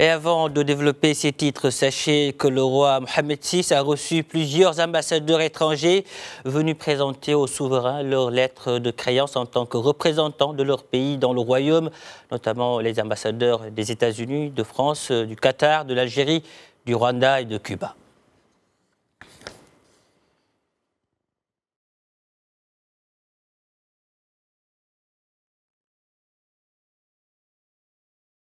Et avant de développer ces titres, sachez que le roi Mohamed VI a reçu plusieurs ambassadeurs étrangers venus présenter aux souverains leurs lettres de créance en tant que représentants de leur pays dans le royaume, notamment les ambassadeurs des États-Unis, de France, du Qatar, de l'Algérie, du Rwanda et de Cuba.